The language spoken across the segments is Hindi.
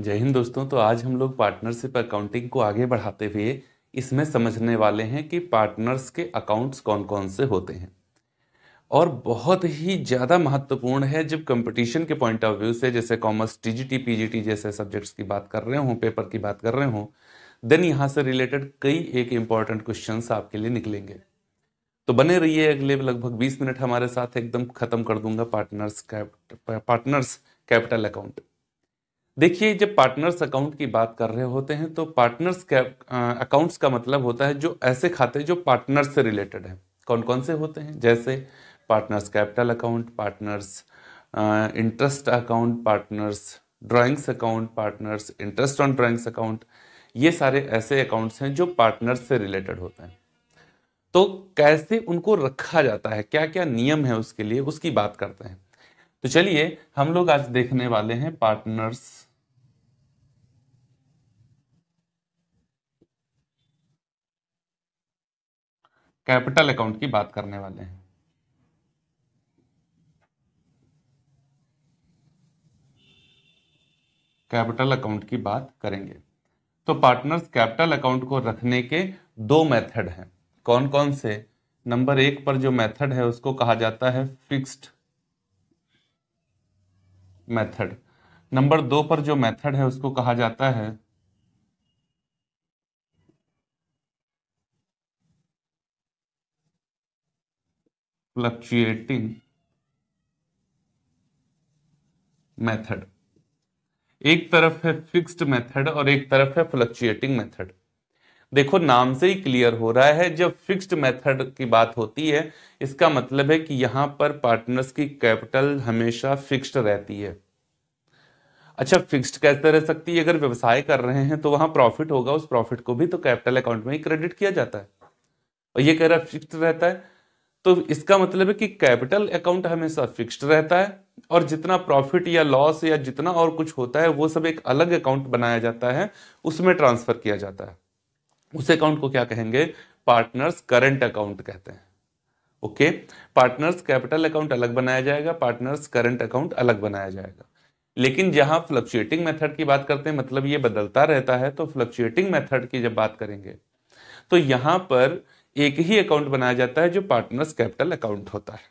जय हिंद दोस्तों तो आज हम लोग पार्टनरशिप अकाउंटिंग को आगे बढ़ाते हुए इसमें समझने वाले हैं कि पार्टनर्स के अकाउंट्स कौन कौन से होते हैं और बहुत ही ज़्यादा महत्वपूर्ण है जब कंपटीशन के पॉइंट ऑफ व्यू से जैसे कॉमर्स टीजीटी पीजीटी जैसे सब्जेक्ट्स की बात कर रहे हों पेपर की बात कर रहे हों देन यहाँ से रिलेटेड कई एक इम्पॉर्टेंट क्वेश्चन आपके लिए निकलेंगे तो बने रहिए अगले लगभग 20 मिनट हमारे साथ एकदम खत्म कर दूंगा partners cap partners capital account देखिए जब पार्टनर्स अकाउंट की बात कर रहे होते हैं तो पार्टनर्स अकाउंट्स का मतलब होता है जो ऐसे खाते जो पार्टनर्स से रिलेटेड हैं कौन कौन से होते हैं जैसे partners capital account partners interest account partners drawings account partners interest on drawings account ये सारे ऐसे अकाउंट्स हैं जो पार्टनर्स से रिलेटेड होते हैं तो कैसे उनको रखा जाता है क्या क्या नियम है उसके लिए उसकी बात करते हैं तो चलिए हम लोग आज देखने वाले हैं पार्टनर्स कैपिटल अकाउंट की बात करने वाले हैं कैपिटल अकाउंट की बात करेंगे तो पार्टनर्स कैपिटल अकाउंट को रखने के दो मेथड हैं कौन कौन से नंबर एक पर जो मेथड है उसको कहा जाता है फिक्स्ड मेथड नंबर दो पर जो मेथड है उसको कहा जाता है फ्लक्चुएटिंग मेथड एक तरफ है फिक्स्ड मेथड और एक तरफ है फ्लक्चुएटिंग मेथड देखो नाम से ही क्लियर हो रहा है जब फिक्स्ड मेथड की बात होती है इसका मतलब है कि यहां पर पार्टनर्स की कैपिटल हमेशा फिक्स्ड रहती है अच्छा फिक्स्ड कैसे रह सकती है अगर व्यवसाय कर रहे हैं तो वहां प्रॉफिट होगा उस प्रॉफिट को भी तो कैपिटल अकाउंट में ही क्रेडिट किया जाता है और ये कह रहा फिक्स्ड रहता है तो इसका मतलब है कि कैपिटल अकाउंट हमेशा फिक्स्ड रहता है और जितना प्रॉफिट या लॉस या जितना और कुछ होता है वो सब एक अलग अकाउंट बनाया जाता है उसमें ट्रांसफर किया जाता है उस अकाउंट को क्या कहेंगे पार्टनर्स करंट अकाउंट कहते हैं ओके पार्टनर्स कैपिटल अकाउंट अलग बनाया जाएगा पार्टनर्स करंट अकाउंट अलग बनाया जाएगा लेकिन जहां फ्लक्चुएटिंग मेथड की बात करते हैं मतलब ये बदलता रहता है तो फ्लक्चुएटिंग मेथड की जब बात करेंगे तो यहां पर एक ही अकाउंट बनाया जाता है जो पार्टनर्स कैपिटल अकाउंट होता है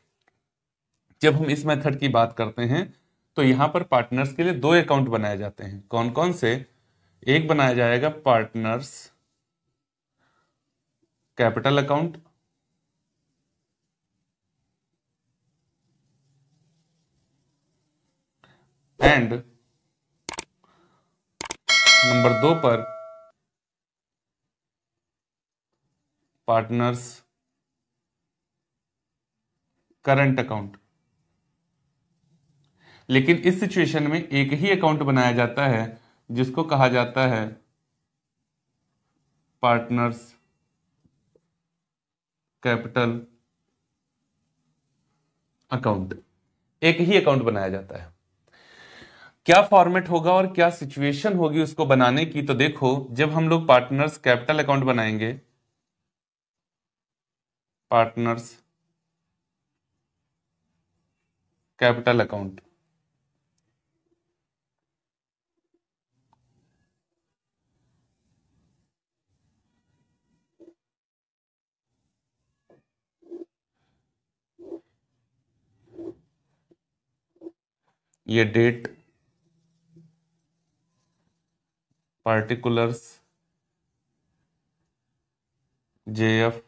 जब हम इस मेथड की बात करते हैं तो यहां पर पार्टनर्स के लिए दो अकाउंट बनाए जाते हैं कौन कौन से एक बनाया जाएगा partners capital account and number दो पर पार्टनर्स करंट अकाउंट लेकिन इस सिचुएशन में एक ही अकाउंट बनाया जाता है जिसको कहा जाता है पार्टनर्स कैपिटल अकाउंट एक ही अकाउंट बनाया जाता है क्या फॉर्मेट होगा और क्या सिचुएशन होगी उसको बनाने की तो देखो जब हम लोग पार्टनर्स कैपिटल अकाउंट बनाएंगे पार्टनर्स कैपिटल अकाउंट ये date particulars J F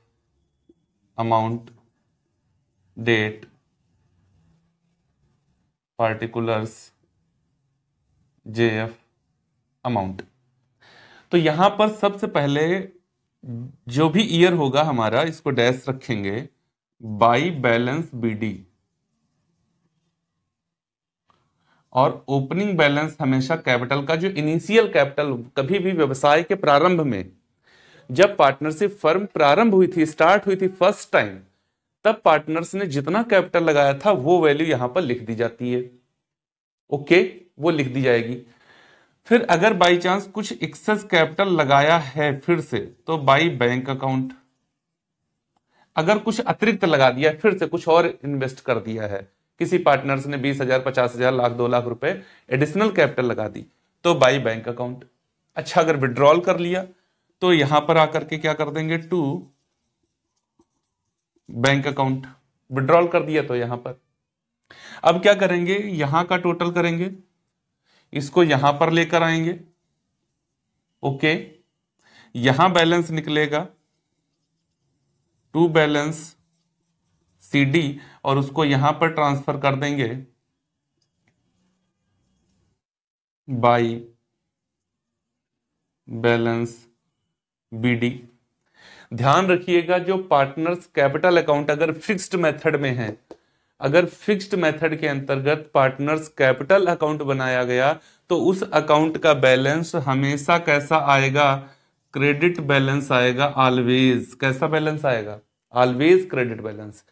amount date particulars J F amount तो यहां पर सबसे पहले जो भी ईयर होगा हमारा इसको डैश रखेंगे बाई बैलेंस बीडी और ओपनिंग बैलेंस हमेशा कैपिटल का जो इनिशियल कैपिटल कभी भी व्यवसाय के प्रारंभ में जब पार्टनरशिप फर्म प्रारंभ हुई थी स्टार्ट हुई थी फर्स्ट टाइम तब पार्टनर्स ने जितना कैपिटल लगाया था वो वैल्यू यहां पर लिख दी जाती है ओके okay, वो लिख दी जाएगी फिर अगर बाई चांस कुछ एक्सेस कैपिटल लगाया है फिर से तो बाई बैंक अकाउंट अगर कुछ अतिरिक्त लगा दिया फिर से कुछ और इन्वेस्ट कर दिया है किसी पार्टनर्स ने बीस हजार पचास हजार लाख दो लाख रुपए एडिशनल कैपिटल लगा दी तो बाई बैंक अकाउंट अच्छा अगर विड्रॉल कर लिया तो यहां पर आकर के क्या कर देंगे टू बैंक अकाउंट विड्रॉल कर दिया तो यहां पर अब क्या करेंगे यहां का टोटल करेंगे इसको यहां पर लेकर आएंगे ओके यहां बैलेंस निकलेगा टू बैलेंस सीडी और उसको यहां पर ट्रांसफर कर देंगे बाई बैलेंस बीडी ध्यान रखिएगा जो पार्टनर्स कैपिटल अकाउंट अगर फिक्स्ड मेथड में है अगर फिक्स्ड मेथड के अंतर्गत पार्टनर्स कैपिटल अकाउंट बनाया गया तो उस अकाउंट का बैलेंस हमेशा कैसा आएगा क्रेडिट बैलेंस आएगा ऑलवेज कैसा बैलेंस आएगा ऑलवेज क्रेडिट बैलेंस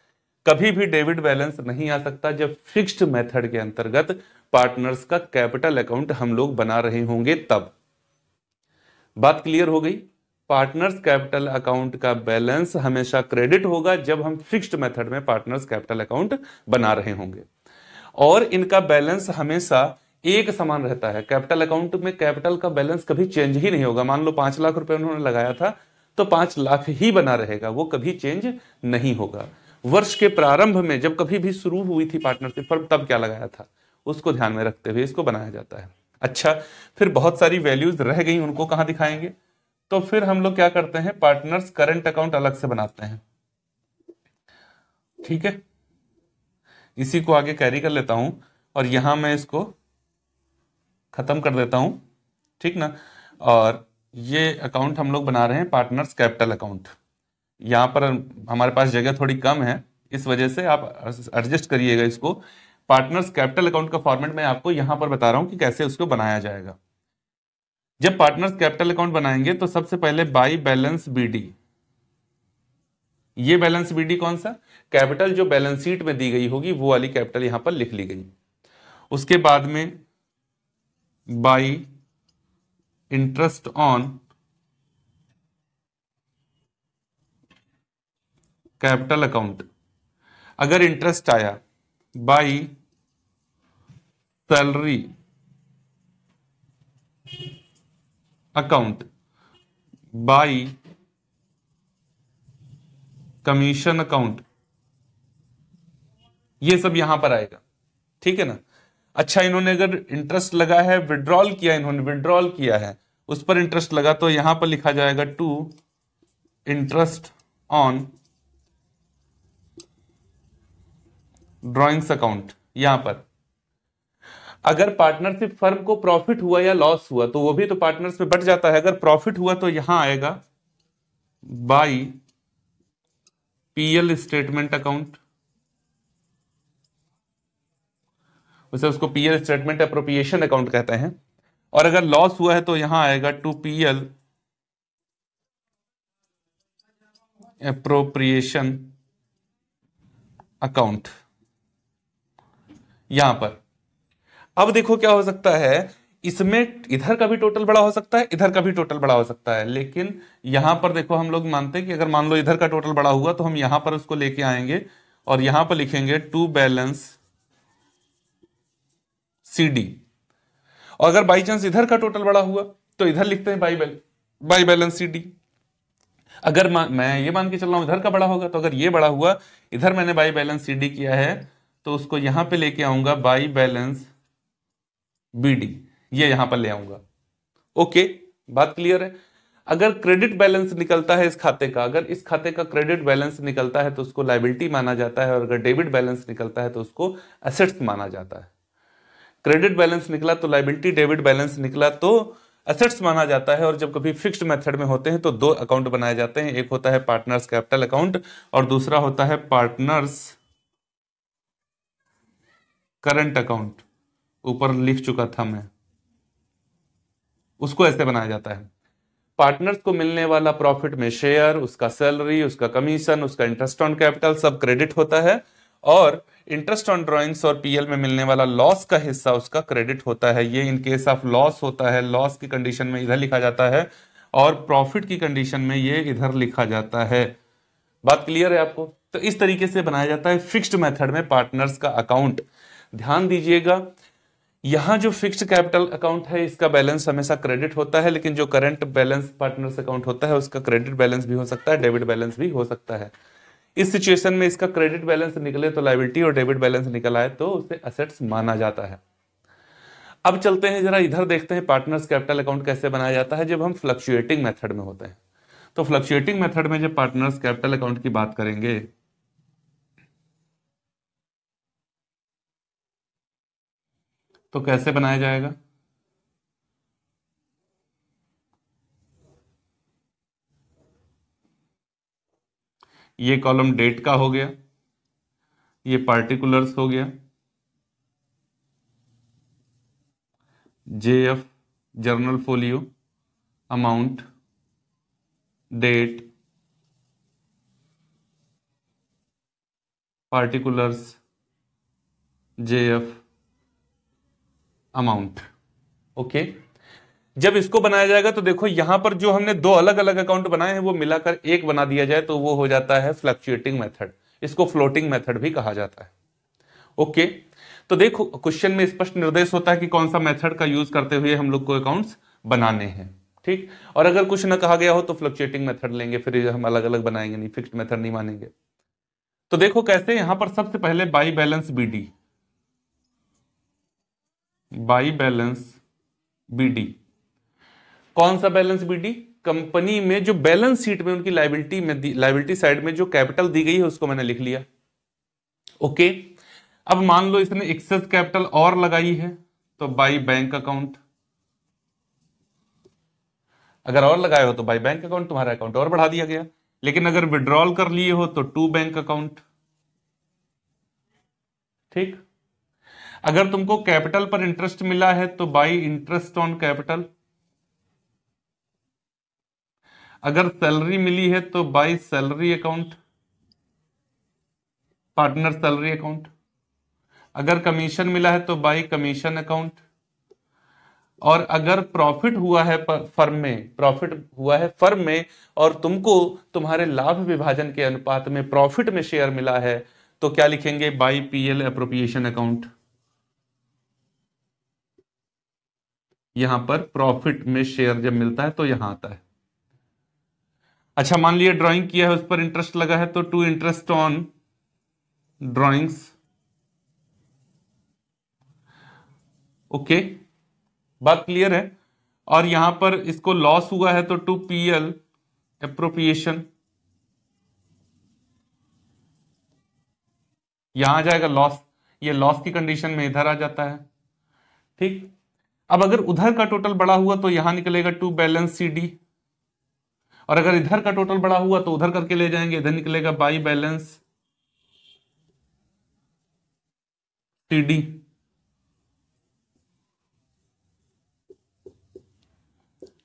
कभी भी डेबिट बैलेंस नहीं आ सकता जब फिक्स्ड मेथड के अंतर्गत पार्टनर्स का कैपिटल अकाउंट हम लोग बना रहे होंगे तब बात क्लियर हो गई पार्टनर्स कैपिटल अकाउंट का बैलेंस हमेशा क्रेडिट होगा जब हम फिक्स्ड मेथड में पार्टनर्स कैपिटल अकाउंट बना रहे होंगे और इनका बैलेंस हमेशा एक समान रहता है कैपिटल अकाउंट में कैपिटल का बैलेंस कभी चेंज ही नहीं होगा मान लो पांच लाख रुपए उन्होंने लगाया था तो पांच लाख ही बना रहेगा वो कभी चेंज नहीं होगा वर्ष के प्रारंभ में जब कभी भी शुरू हुई थी पार्टनरशिप फर्म तब क्या लगाया था उसको ध्यान में रखते हुए इसको बनाया जाता है अच्छा फिर बहुत सारी वैल्यूज रह गई उनको कहां दिखाएंगे तो फिर हम लोग क्या करते हैं पार्टनर्स करंट अकाउंट अलग से बनाते हैं ठीक है इसी को आगे कैरी कर लेता हूं और यहां मैं इसको खत्म कर देता हूं ठीक ना और ये अकाउंट हम लोग बना रहे हैं पार्टनर्स कैपिटल अकाउंट यहां पर हमारे पास जगह थोड़ी कम है इस वजह से आप एडजस्ट करिएगा इसको पार्टनर्स कैपिटल अकाउंट का फॉर्मेट मैं आपको यहां पर बता रहा हूँ कि कैसे उसको बनाया जाएगा जब पार्टनर्स कैपिटल अकाउंट बनाएंगे तो सबसे पहले बाई बैलेंस बीडी ये बैलेंस बीडी कौन सा कैपिटल जो बैलेंस शीट में दी गई होगी वो वाली कैपिटल यहां पर लिख ली गई उसके बाद में by interest on capital account अगर इंटरेस्ट आया by salary account by commission account ये सब यहां पर आएगा ठीक है ना अच्छा इन्होंने अगर इंटरेस्ट लगा है विड्रॉल किया इन्होंने विड्रॉल किया है उस पर इंटरेस्ट लगा तो यहां पर लिखा जाएगा to interest on drawings account यहां पर अगर पार्टनरशिप फर्म को प्रॉफिट हुआ या लॉस हुआ तो वो भी तो पार्टनर्स में बट जाता है अगर प्रॉफिट हुआ तो यहां आएगा बाई पीएल स्टेटमेंट अकाउंट वैसे उसको पीएल स्टेटमेंट अप्रोप्रिएशन अकाउंट कहते हैं और अगर लॉस हुआ है तो यहां आएगा टू पीएल अप्रोप्रिएशन अकाउंट यहां पर अब देखो क्या हो सकता है इसमें इधर का भी टोटल बड़ा हो सकता है इधर का भी टोटल बड़ा हो सकता है लेकिन यहां पर देखो हम लोग मानते हैं कि अगर मान लो इधर का टोटल बड़ा हुआ तो हम यहां पर उसको लेके आएंगे और यहां पर लिखेंगे टू बैलेंस सी डी और अगर बाई चांस इधर का टोटल बड़ा हुआ तो इधर लिखते हैं by balance by balance C D अगर मैं ये मान के चल रहा हूं इधर का बड़ा होगा तो अगर ये बड़ा हुआ इधर मैंने बाई बैलेंस सी डी किया है तो उसको यहां पे लेके आऊंगा बाई बैलेंस बी डी ये यहां पर ले आऊंगा ओके बात क्लियर है अगर क्रेडिट बैलेंस निकलता है इस खाते का अगर इस खाते का क्रेडिट बैलेंस निकलता है तो उसको लाइबिलिटी माना जाता है और अगर डेबिट बैलेंस निकलता है तो उसको असेट्स माना जाता है क्रेडिट बैलेंस निकला तो लाइबिलिटी डेबिट बैलेंस निकला तो असेट्स माना जाता है और जब कभी फिक्स्ड मेथड में होते हैं तो दो अकाउंट बनाए जाते हैं एक होता है पार्टनर्स कैपिटल अकाउंट और दूसरा होता है पार्टनर्स करंट अकाउंट ऊपर लिख चुका था मैं उसको ऐसे बनाया जाता है पार्टनर्स को मिलने वाला प्रॉफिट में शेयर उसका सैलरी उसका कमीशन उसका इंटरेस्ट ऑन कैपिटल सब क्रेडिट होता है और इंटरेस्ट ऑन ड्राइंग्स और पीएल में मिलने वाला लॉस का हिस्सा उसका क्रेडिट होता है ये इन केस ऑफ लॉस होता है लॉस की कंडीशन में इधर लिखा जाता है और प्रॉफिट की कंडीशन में ये इधर लिखा जाता है बात क्लियर है आपको तो इस तरीके से बनाया जाता है फिक्स्ड मेथड में पार्टनर्स का अकाउंट ध्यान दीजिएगा यहां जो फिक्स्ड कैपिटल अकाउंट है इसका बैलेंस हमेशा क्रेडिट होता है लेकिन जो करंट बैलेंस पार्टनर्स अकाउंट होता है उसका क्रेडिट बैलेंस भी हो सकता है डेबिट बैलेंस भी हो सकता है इस सिचुएशन में इसका क्रेडिट बैलेंस निकले तो लाइबिलिटी और डेबिट बैलेंस निकल आए तो उसे असेट्स माना जाता है अब चलते हैं जरा इधर देखते हैं पार्टनर्स कैपिटल अकाउंट कैसे बनाया जाता है जब हम फ्लक्चुएटिंग मेथड में होते हैं तो फ्लक्चुएटिंग मेथड में जब पार्टनर्स कैपिटल अकाउंट की बात करेंगे तो कैसे बनाया जाएगा ये कॉलम डेट का हो गया ये पार्टिकुलर्स हो गया J F journal folio amount date J F amount okay जब इसको बनाया जाएगा तो देखो यहां पर जो हमने दो अलग अलग अकाउंट बनाए हैं वो मिलाकर एक बना दिया जाए तो वो हो जाता है फ्लक्चुएटिंग मेथड इसको फ्लोटिंग मेथड भी कहा जाता है ओके तो देखो क्वेश्चन में स्पष्ट निर्देश होता है कि कौन सा मेथड का यूज करते हुए हम लोग को अकाउंट्स बनाने हैं ठीक और अगर कुछ ना कहा गया हो तो फ्लक्चुएटिंग मेथड लेंगे फिर हम अलग अलग बनाएंगे नहीं फिक्स मेथड नहीं मानेंगे तो देखो कैसे यहां पर सबसे पहले by balance BD by balance BD कौन सा बैलेंस बीडी कंपनी में जो बैलेंस शीट में उनकी लाइबिलिटी में लाइबिलिटी साइड में जो कैपिटल दी गई है उसको मैंने लिख लिया ओके अब मान लो इसने एक्सेस कैपिटल और लगाई है तो बाई बैंक अकाउंट अगर और लगाए हो तो बाई बैंक अकाउंट तुम्हारा अकाउंट और बढ़ा दिया गया लेकिन अगर विड्रॉल कर लिए हो तो टू बैंक अकाउंट ठीक अगर तुमको कैपिटल पर इंटरेस्ट मिला है तो बाई इंटरेस्ट ऑन कैपिटल अगर सैलरी मिली है तो by salary account partner salary account अगर कमीशन मिला है तो बाई कमीशन अकाउंट और अगर प्रॉफिट हुआ है फर्म में प्रॉफिट हुआ है फर्म में और तुमको तुम्हारे लाभ विभाजन के अनुपात में प्रॉफिट में शेयर मिला है तो क्या लिखेंगे बाई पीएल एप्रोप्रिएशन अकाउंट यहां पर प्रॉफिट में शेयर जब मिलता है तो यहां आता है अच्छा मान लिया ड्राइंग किया है उस पर इंटरेस्ट लगा है तो to interest on drawings okay बात क्लियर है और यहां पर इसको लॉस हुआ है तो टू पीएल एप्रोप्रिएशन यहां आ जाएगा लॉस ये लॉस की कंडीशन में इधर आ जाता है ठीक अब अगर उधर का टोटल बड़ा हुआ तो यहां निकलेगा टू बैलेंस सी डी और अगर इधर का टोटल बड़ा हुआ तो उधर करके ले जाएंगे इधर निकलेगा बाई बैलेंस सी डी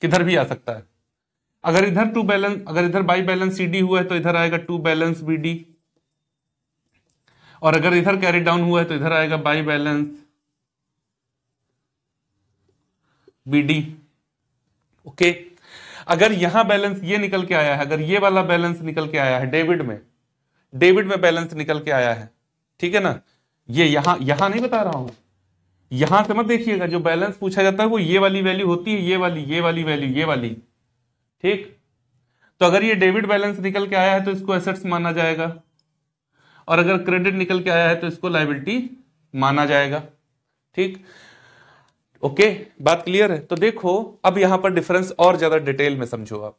किधर भी आ सकता है अगर इधर टू बैलेंस अगर इधर बाई बैलेंस सी डी हुआ है तो इधर आएगा टू बैलेंस बी डी और अगर इधर कैरी डाउन हुआ है तो इधर आएगा बाई बैलेंस बी ओके अगर यहां बैलेंस ये निकल के आया है अगर ये वाला बैलेंस निकल के आया है डेविड में डेविड में बैलेंस निकल के आया है ठीक है ना ये यहां यहां नहीं बता रहा हूं यहां से मत देखिएगा जो बैलेंस पूछा जाता है वो ये वाली वैल्यू होती है ये वाली ये वाली वैल्यू ये वाली ठीक तो अगर ये डेबिट बैलेंस निकल के आया है तो इसको एसेट्स माना जाएगा और अगर क्रेडिट निकल के आया है तो इसको लाइबिलिटी माना जाएगा ठीक ओके बात क्लियर है तो देखो अब यहां पर डिफरेंस और ज्यादा डिटेल में समझो आप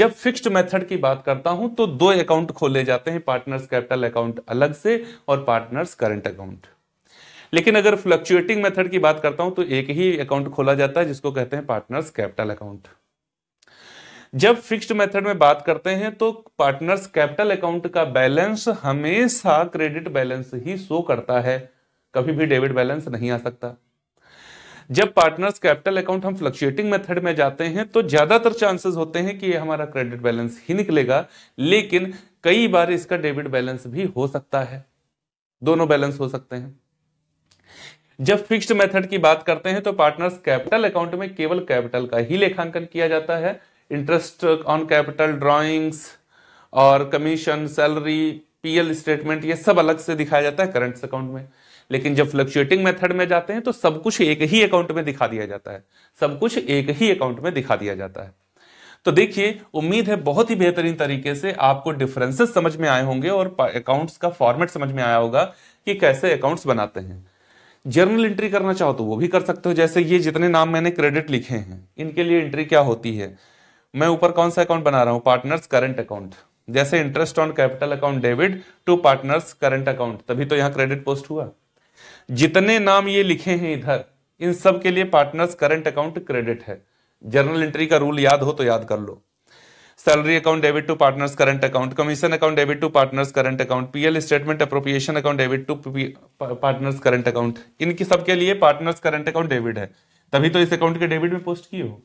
जब फिक्स्ड मेथड की बात करता हूं तो दो अकाउंट खोले जाते हैं पार्टनर्स कैपिटल अकाउंट अलग से और पार्टनर्स करंट अकाउंट लेकिन अगर फ्लक्चुएटिंग मेथड की बात करता हूं तो एक ही अकाउंट खोला जाता है जिसको कहते हैं पार्टनर्स कैपिटल अकाउंट जब फिक्स्ड मेथड में बात करते हैं तो पार्टनर्स कैपिटल अकाउंट का बैलेंस हमेशा क्रेडिट बैलेंस ही शो करता है कभी भी डेबिट बैलेंस नहीं आ सकता जब पार्टनर्स कैपिटल अकाउंट हम फ्लक्चुएटिंग मेथड में जाते हैं तो ज्यादातर चांसेस होते हैं कि ये हमारा क्रेडिट बैलेंस ही निकलेगा लेकिन कई बार इसका डेबिट बैलेंस भी हो सकता है दोनों बैलेंस हो सकते हैं जब फिक्स्ड मेथड की बात करते हैं तो पार्टनर्स कैपिटल अकाउंट में केवल कैपिटल का ही लेखांकन किया जाता है इंटरेस्ट ऑन कैपिटल ड्राइंग्स और कमीशन सैलरी पीएल स्टेटमेंट ये सब अलग से दिखाया जाता है करंट अकाउंट में लेकिन जब फ्लक्चुएटिंग मेथड में जाते हैं तो सब कुछ एक ही अकाउंट में दिखा दिया जाता है सब कुछ एक ही अकाउंट में दिखा दिया जाता है तो देखिए उम्मीद है बहुत ही बेहतरीन तरीके से आपको डिफरेंसेस समझ में आए होंगे और अकाउंट्स का फॉर्मेट समझ में आया होगा कि कैसे अकाउंट्स बनाते हैं जर्नल एंट्री करना चाहो तो वो भी कर सकते हो जैसे ये जितने नाम मैंने क्रेडिट लिखे हैं इनके लिए एंट्री क्या होती है मैं ऊपर कौन सा अकाउंट बना रहा हूँ पार्टनर्स करंट अकाउंट जैसे interest on capital account debit to partners current account तभी तो यहाँ क्रेडिट पोस्ट हुआ जितने नाम ये लिखे हैं इधर इन सब के लिए पार्टनर्स करंट अकाउंट क्रेडिट है जर्नल एंट्री का रूल याद हो तो याद कर लो salary account debit to partners current account commission account debit to partners current account PL statement appropriation account debit to partners current account इनकी सबके लिए पार्टनर्स करंट अकाउंट डेबिट है तभी तो इस अकाउंट के डेबिट में पोस्ट की हो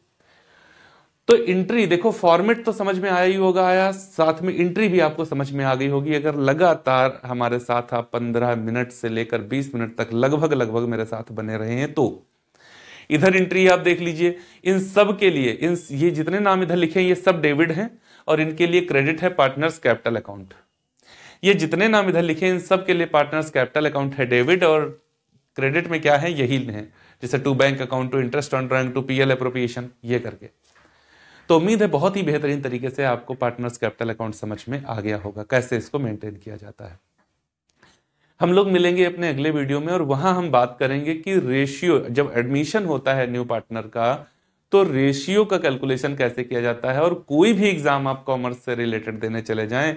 तो इंट्री देखो फॉर्मेट तो समझ में आया ही होगा आया साथ में इंट्री भी आपको समझ में आ गई होगी अगर लगातार हमारे साथ आप पंद्रह मिनट से लेकर बीस मिनट तक लगभग लगभग मेरे साथ बने रहे हैं तो इधर एंट्री आप देख लीजिए इन सब के लिए इन ये जितने नाम इधर लिखे हैं ये सब डेविड हैं और इनके लिए क्रेडिट है पार्टनर्स कैपिटल अकाउंट ये जितने नाम इधर लिखे हैं इन सब के लिए पार्टनर्स कैपिटल अकाउंट है डेविड और क्रेडिट में क्या है यही है जैसे to bank account to interest on rank to PL appropriation ये करके तो उम्मीद है बहुत ही बेहतरीन तरीके से आपको पार्टनर्स कैपिटल अकाउंट समझ में आ गया होगा कैसे इसको मेंटेन किया जाता है हम लोग मिलेंगे अपने अगले वीडियो में और वहां हम बात करेंगे कि रेशियो जब एडमिशन होता है न्यू पार्टनर का तो रेशियो का कैलकुलेशन कैसे किया जाता है और कोई भी एग्जाम आप कॉमर्स से रिलेटेड देने चले जाएं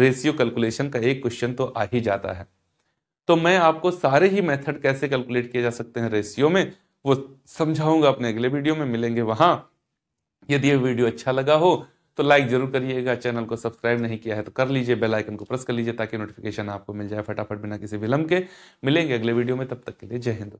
रेशियो कैलकुलेशन का एक क्वेश्चन तो आ ही जाता है तो मैं आपको सारे ही मेथड कैसे कैलकुलेट किए जा सकते हैं रेशियो में वो समझाऊंगा अपने अगले वीडियो में मिलेंगे वहां यदि ये वीडियो अच्छा लगा हो तो लाइक जरूर करिएगा चैनल को सब्सक्राइब नहीं किया है तो कर लीजिए बेल आइकन को प्रेस कर लीजिए ताकि नोटिफिकेशन आपको मिल जाए फटाफट बिना किसी विलंब के मिलेंगे अगले वीडियो में तब तक के लिए जय हिंद